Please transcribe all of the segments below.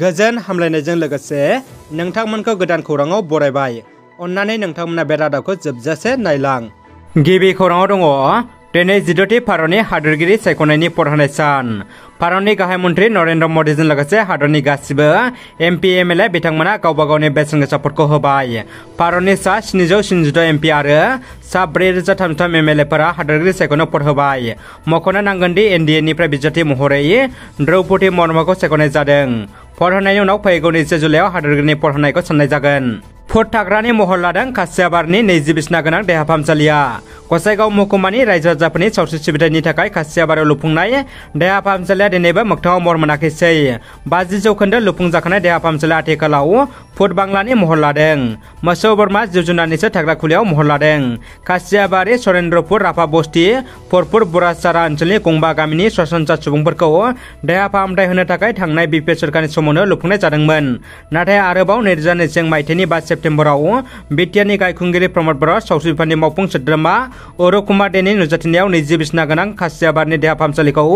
गोजोन हामलायनायजों लोगोसे नोंथांमोनखौ गोदान खौराङाव बरायबाय अन्नानै नोंथांमोना बे रादाबखौ जोबजासे नायलां गिबि खौराङाव दङ दिनै जिद'थि भारतनि हादोरगिरि सायख'नायनि पधानाय सान भारतनि गाहाय मन्त्री नरेन्द्र मदिजों लोगोसे हादरनि गासिबो M P M L A बिथांमोना गावबा गावनि बेसेन गोसाफोरखौ होबाय भारतनि सा स्निजौ स्निजिद' एम पि आरो सा ब्रै रोजा थामजिथाम एम एल ए फोरा हादरगिरि सायख'नो पद होबाय मख'नो नांगोनदि एन डि ए निफ्राय बिजाथि महरै द्रौपदी मर्माखौ सायख'नाय जादों फरहोनायनि उनाव फैगौ नैजि जुलाइआव हादोर हादोरगिरिनि फरहोनायखौ सान्नाय जागोन फुट थाग्रानि महर लादों खासियाबारनि नैजि बिसना गोनां देहा फाहामसालिया गसाइगाव महकुमानि रायजो राजाफोरनि सावस्रि सिबिथायनि थाखाय खासियाबाराव लुफुंनाय देहा फाहामसालिया दिनैबो मोगथाङाव महर मोनाखिसै बाजि जौखोन्दो लुफुं जाखानाय देहा फाहामसालिया आथिखालाव फुट बांलानि महर लादों मोसौ बोरमा जिब जुनारनिसो थाग्रा खुलियाव महर लादों खासियाबारि सरेन्द्रपुर राफा बस्ति फरपुर बुरासारा ओनसोलनि गंबा गामिनि सरासनस्रा सुबुंफोरखौ देहा फाहामथाय होनो थाखाय थांनाय बिपिएफ सरकारनि समावनो लुफुंनाय जादोंमोन नाथाय आरोबाव नैरोजा नैजिजों माइथायनि बासे सेप्टेम्बराव बेटियानि गायखुंगिरि प्रमद बरा सावस्रि बिफाननि मावफुं सोद्रोमा अरु कुमार देनि नुजाथिनायाव नैजि बिसना गोनां खासि आबादनि देहा फाहामसालिखौ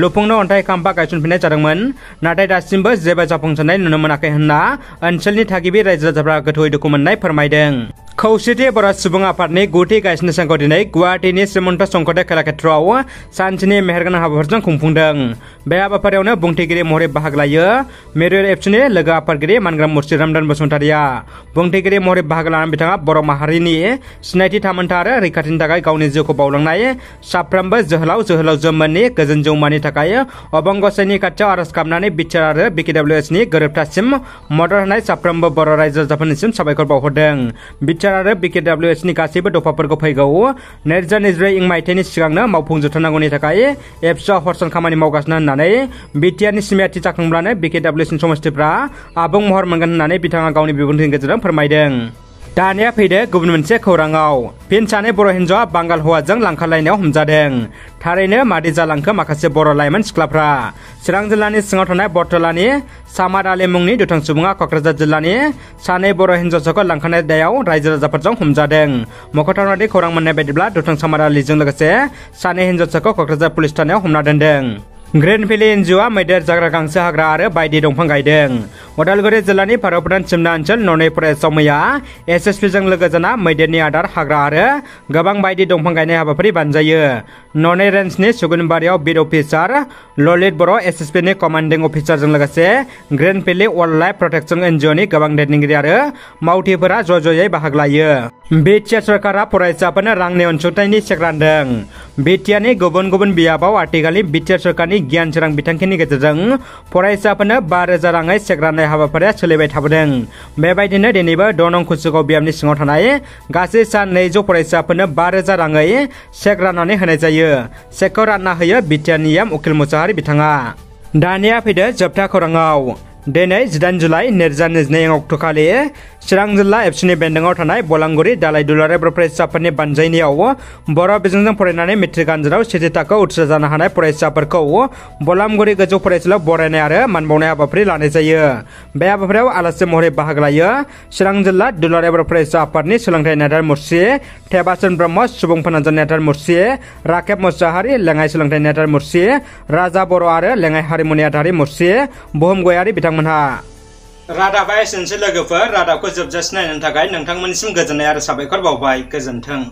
लुफुंनो अन्थाइ खाम्फा गायसनफिननाय जादोंमोन नाथाय दासिमबो जेबो जाफुंसारनाय नुनो मोनाखै होनना ओनसोलनि थागिबि रायजो राजाफ्रा गोथौयै दुखु मोननाय फोरमायदों खौसेटे बरा सुबुं आफादनि गुथि गायसनसानखौ दिनै गुवाहाटीनि श्रीमन्त संकदेव कलाक्षेत्रआव सानसेनि मेहेरगोनां हाबाफारिजों खुंफुंदों बे हाबाफारियावनो बुंथिगिरि महरै बाहागो लायो मेरियल एबसुनि लोगो आफादगिरि मानग्रा मुर्शि रामदान बसुमतारिया बुंथिगिरि महरै बाहागो लानानै बिथाङा बर' माहारिनि सिनायथि थामोन्था आरो रैखाथिनि थाखाय गावनि जिउखौ बावलांनाय साफ्रोमबो जोहोलाव जोहोलाव जोमोननि गोजोन जौमानि थाखाय अबंगसाइनि खाथियाव आर'ज गाबनानै बिटिआर आरो डब्लिउ एसनि गोरोबथासिम मदद होनाय साफ्रोमबो बर' रायजो जाफोरनिसिम साबायखर बावहरदों पिक्चार आरो बि के डाब्लिउ एचनि गासैबो दफाफोरखौ फैगौ नैरोजा नैजिब्रै इं मायथाइनि सिगांनो मावफुंजोबथारनांगौनि थाखाय एप्सआ हरसान खामानि मावगासिनो होननानै बिटिआरनि सिमायाथि जाखांब्लानो बि के डाब्लिउ एचनि महर मोनगोन होननानै बिथाङा गावनि बिबुंथिनि दानिया फैदे गुबुन मोनसे खौराङाव पिनसानि बर' हिन्जावा बांगाल हौवाजों लांखारलायनायाव हमजादों थारैनो मादि जालांखो माखासे बर' लाइमोन सिख्लाफ्रा चिरां जिल्लानि सिङाव थानाय बटलानि सामाद आलि मुंनि दुथां सुबुङा क'क्राझार जिल्लानि सानै बर' हिन्जावसाखौ लांखानाय दायाव रायजो राजाफोरजों हमजादों मख'थावनानै खौरां मोननाय बायदिब्ला दुथां सामाद आलिजों लोगोसे सानै हिन्जावसाखौ क'क्राझार पुलिस थानायाव हमना दोन्दों ग्रेनभिलि एनजिअआ मैदेर जग्रा गांसो हाग्रा आरो बायदि दंफां गायदों उदालगुरि जिल्लानि भारतपुरान सिमना ओनसोल ननै फरेस्टआव मैया एसएसपिजों लोगो जाना मैदेरनि आदार हाग्रा आरो गोबां बायदि दंफां गायनाय हाबाफारि बानजायो ननै रेन्जनि सुगुनबारियाव बिड अफिसार ललित बर' एसएसपिनि कमान्डिं अफिसारजों लोगोसे ग्रेनभिलि वाइल्ड लाइफ प्रटेक्सन एनजिअनि गोबां दैदेनगिरि आरो मावथिफोरा ज' ज'यै बाहागो लायो बिटिआर सरकारा फरायसाफोरनो रांनि अनसुंथायनि सेक रानदों बिटिआरनि गुबुन गुबुन बियाबाव आथिखालनि बिटिआर सरकारनि गियान सोरां बिथांखिनि गेजेरजों फरायसाफोरनो बा रोजा राङै सेग्रानाय हाबाफारिया सोलिबाय थाबोदों बेबायदिनो दिनैबो दनं खुसुगाव बियामनि सिङाव थानाय गासै सान नैजौ फरायसाफोरनो बा रोजा राङै सेक होनाय जायो सेकखौ रानना होयो बिटिआरनियाम उकिल मुसाहारि बिथाङा दानिया फैदो जोबथा खौराङाव दिन जिदाइन जुलाई नैरोजा नैजिनै अक्ट'खालि चिरां जिल्ला एबसुनि बेन्दोंआव थानाय बलांगुरि दालाय दुलाराय बर' फरायसाफोरनि बानजायनायाव बर' बिजोंजों फरायनानै मेट्रिक आनजादाव सेथि थाखोआव उथ्रिसार जानो हानाय फरायसाफोरखौ बलामगुरि गोजौ फरायसालियाव बरायनाय आरो मानबावनाय हाबाफारि लानाय जायो बे हाबाफारियाव आलासि महरै बाहागो लायो चिरां जिल्ला दुलाराय बर' आफादनि सोलोंथाइ नेहाथार मुर्सि थेबासन ब्रह्म सुबुं फोनांजाब नेहाथार मुर्सि राकेब मुसाहारि लेङाइ सोलोंथाइ नेहाथार मुर्सि राजा बर' आरो लेङाइ हारिमु नेहाथारि मुर्सि बुहुम गयारि बिथां बिथांमोनहा रादाब आइस ओनसोल लोगोफोर रादाबखौ जोबजासिनायनि थाखाय नोंथांमोननिसिम गोजोननाय आरो साबायखर बावबाय गोजोन्थों